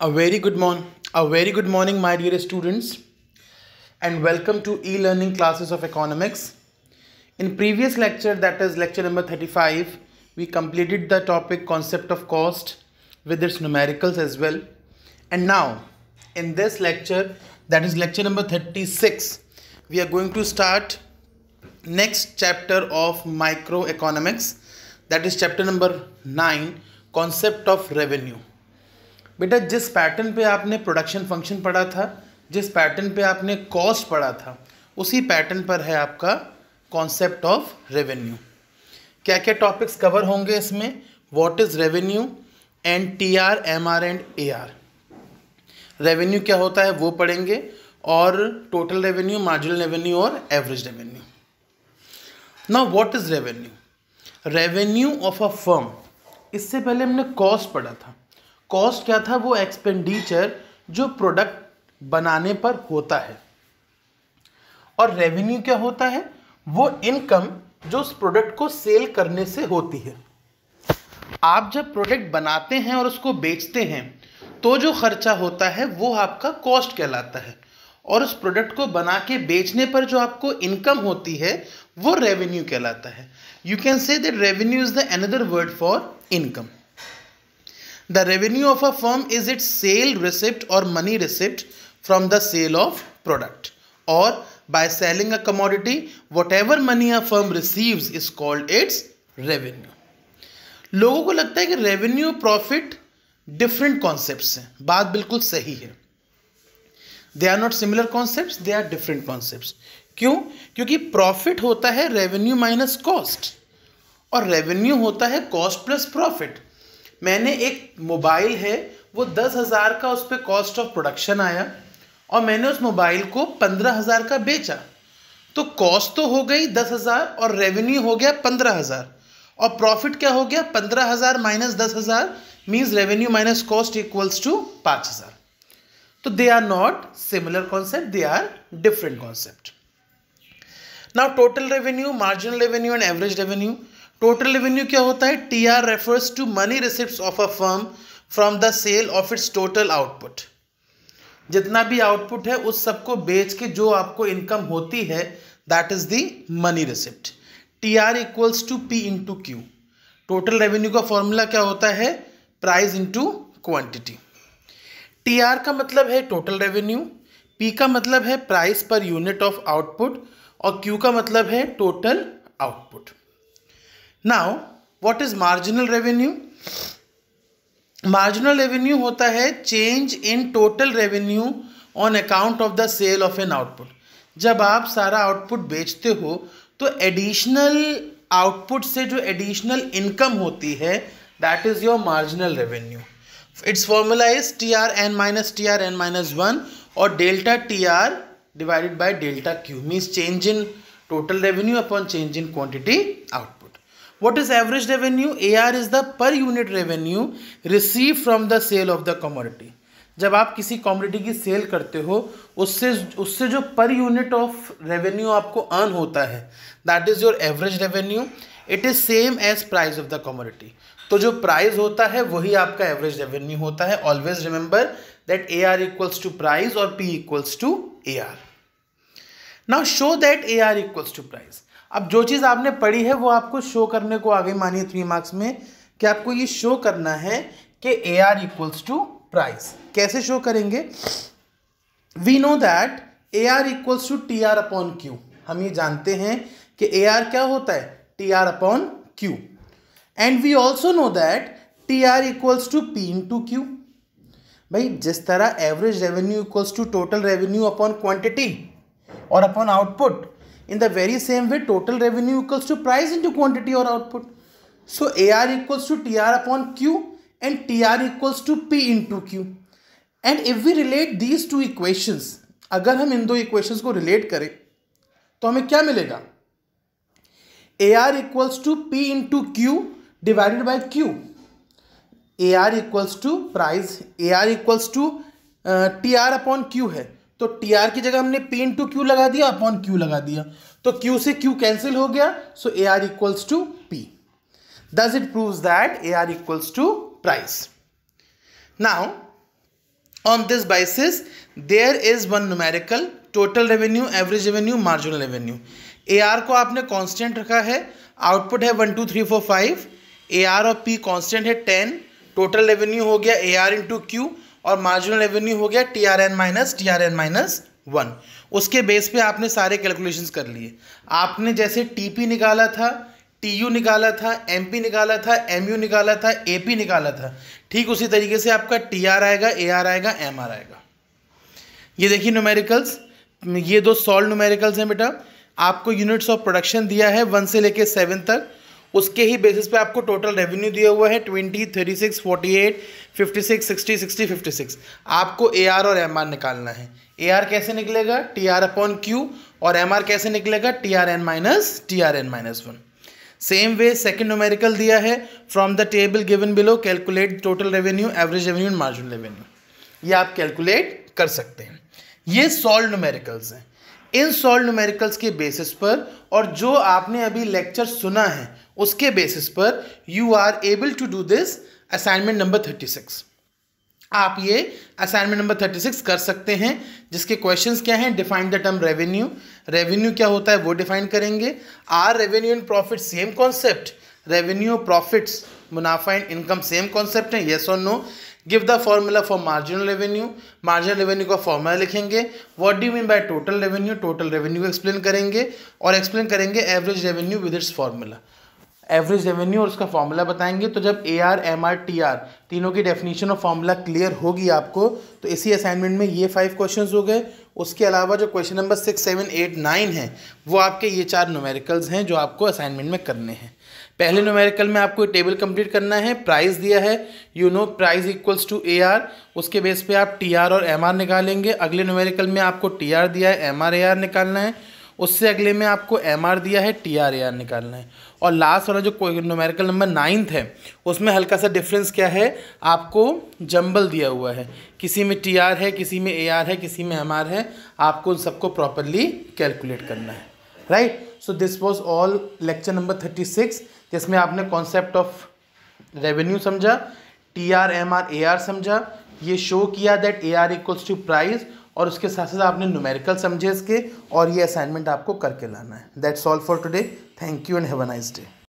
A very good morning, a very good morning, my dear students, and welcome to e-learning classes of economics. In previous lecture, that is lecture number 35, we completed the topic concept of cost with its numericals as well. And now, in this lecture, that is lecture number 36, we are going to start next chapter of microeconomics, that is chapter number 9, concept of revenue. बेटा जिस pattern पे आपने production function पढ़ा था जिस pattern पे आपने cost पढ़ा था उसी पैटर्न पर है आपका कॉन्सेप्ट ऑफ रेवेन्यू क्या क्या टॉपिक्स कवर होंगे इसमें what is revenue and T R M R and A R revenue क्या होता है वो पढ़ेंगे और टोटल रेवेन्यू मार्जिनल रेवेन्यू और एवरेज रेवेन्यू ना what is revenue revenue of a firm इससे पहले हमने कॉस्ट पढ़ा था कॉस्ट क्या था वो एक्सपेंडिचर जो प्रोडक्ट बनाने पर होता है और रेवेन्यू क्या होता है वो इनकम जो उस प्रोडक्ट को सेल करने से होती है आप जब प्रोडक्ट बनाते हैं और उसको बेचते हैं तो जो खर्चा होता है वो आपका कॉस्ट कहलाता है और उस प्रोडक्ट को बना के बेचने पर जो आपको इनकम होती है वो रेवेन्यू कहलाता है you can say that revenue is the another word for income the revenue of a firm is it sale receipt और money receipt from the sale of product और by selling a commodity whatever money a firm receive is called its revenue लोगों को लगता है कि revenue profit different concept हैं बात बिल्कुल सही है they are not similar concept they are different concept क्यों क्योंकि प्रॉफिट होता है रेवेन्यू माइनस कॉस्ट और रेवेन्यू होता है कॉस्ट प्लस प्रॉफिट मैंने एक मोबाइल है वो दस हज़ार का उस पर कॉस्ट ऑफ प्रोडक्शन आया और मैंने उस मोबाइल को पंद्रह हज़ार का बेचा तो कॉस्ट तो हो गई दस हज़ार और रेवेन्यू हो गया पंद्रह हज़ार और प्रॉफिट क्या हो गया पंद्रह हज़ार माइनस दस हज़ार means revenue minus cost equals to पाँच हज़ार तो they are not similar concept they are different concept now total revenue marginal revenue and average revenue total revenue क्या होता है T R refers to money receipt of a firm from the sale of its total output जितना भी output है उस सबको बेच के जो आपको इनकम होती है that is the money receipt T R equals to P into Q total revenue का फॉर्मूला क्या होता है price into quantity T R का मतलब है टोटल रेवेन्यू पी का मतलब है price per unit of output और क्यू का मतलब है total output now what is marginal revenue marginal revenue होता है change in total revenue on account of the sale of an output जब आप सारा आउटपुट बेचते हो तो एडिशनल आउटपुट से जो एडिशनल इनकम होती है that is your marginal revenue its formula is T R N minus T R N minus one और delta T R divided by delta Q means change in total revenue upon change in quantity output what is average revenue AR is the per unit revenue received from the sale of the commodity जब आप किसी commodity की cell करते हो उससे उससे जो per unit of revenue आपको अर्न होता है that is your average revenue it is same as price of the commodity तो जो प्राइस होता है वही आपका एवरेज रेवेन्यू होता है always remember that A R equals to price और P equals to A R now show that A R equals to price अब जो चीज़ आपने पढ़ी है वो आपको शो करने को आ गई मानिए थ्री मार्क्स में कि आपको ये शो करना है कि A R equals to price कैसे शो करेंगे we know that A R equals to T R upon Q हम ये जानते हैं कि ए आर क्या होता है T R upon Q and we also know that T R equals to P into Q भाई जिस तरह average revenue equals to total revenue upon quantity और upon output In the very same way, total revenue equals to price into quantity or output. So AR equals to TR upon Q and TR equals to P into Q. And if we relate these two equations अगर हम इन दो equations को relate करें तो हमें क्या मिलेगा A R equals to P into Q divided by Q A R equals to price A R equals to T R upon Q है तो टी आर की जगह हमने पी इन टू क्यू लगा दिया अपॉन क्यू लगा दिया तो क्यू से क्यू कैंसिल हो गया so A R equals to P thus it prove that A R equals to price now this basis there is one numerical total revenue average revenue marginal revenue A R को आपने constant रखा है output है one two three four five A R और P constant है ten total revenue हो गया A R into Q और मार्जिनल रेवेन्यू हो गया T R N minus T R N minus one उसके बेस पे आपने सारे कैलकुलेशन कर लिए आपने जैसे टीपी निकाला था टीयू निकाला था एमपी निकाला था एमयू निकाला था एपी निकाला था ठीक उसी तरीके से आपका टीआर आएगा एआर आएगा एमआर आएगा ये देखिए न्यूमेरिकल्स ये दो सॉल्व न्यूमेरिकल्स हैं बेटा आपको यूनिट्स ऑफ प्रोडक्शन दिया है वन से लेके सेवन तक उसके ही बेसिस पे आपको टोटल रेवेन्यू दिया हुआ है twenty thirty six forty eight fifty six sixty sixty fifty six आपको ए आर और एम आर निकालना है ए आर कैसे निकलेगा टी आर अपॉन क्यू और एम आर कैसे निकलेगा T R N minus T R N minus one same way second numerical दिया है from the table given below calculate total revenue average revenue and margin revenue ये आप calculate कर सकते हैं ये सॉल्व नोमेरिकल्स हैं इन सॉल्व नोमेरिकल्स के बेसिस पर और जो आपने अभी लेक्चर सुना है उसके बेसिस पर you are able to do this assignment number thirty six आप ये असाइनमेंट नंबर थर्टी सिक्स कर सकते हैं जिसके क्वेश्चंस क्या हैं define the term revenue revenue क्या होता है वो डिफाइन करेंगे are revenue and profit same concept revenue profits मुनाफा एंड इनकम सेम कॉन्सेप्ट है येस और no give the formula for marginal revenue marginal revenue का फॉर्मूला लिखेंगे what do mean by total revenue total revenue को explain करेंगे और explain करेंगे average revenue with its formula average revenue और उसका फॉर्मूला बताएंगे तो जब ए R M R T R तीनों की डेफिनेशन और फॉर्मूला क्लियर होगी आपको तो इसी असाइनमेंट में ये फाइव क्वेश्चन हो गए उसके अलावा जो question number six seven eight nine है वो आपके ये चार नोमेरिकल्स हैं जो आपको असाइनमेंट में करने हैं पहले नोमेरिकल में आपको टेबल कंप्लीट करना है प्राइस दिया है you know price equals to A R उसके बेस पे आप टी आर और एम आर निकालेंगे अगले नोमेरिकल में आपको टी आर दिया है एम आर ए आर निकालना है उससे अगले में आपको एम आर दिया है टी आर ए आर निकालना है और लास्ट वाला जो न्यूमेरिकल नंबर नाइन्थ है उसमें हल्का सा डिफरेंस क्या है आपको जंबल दिया हुआ है किसी में टी आर है किसी में ए आर है किसी में एम आर है आपको उन सबको प्रॉपरली कैलकुलेट करना है right so this was all lecture number thirty six जिसमें आपने कॉन्सेप्ट ऑफ रेवेन्यू समझा T R M R A R समझा ये शो किया that A R equals to price और उसके साथ साथ आपने न्यूमेरिकल समझे इसके और ये असाइनमेंट आपको करके लाना है that's all for today thank you and have a nice day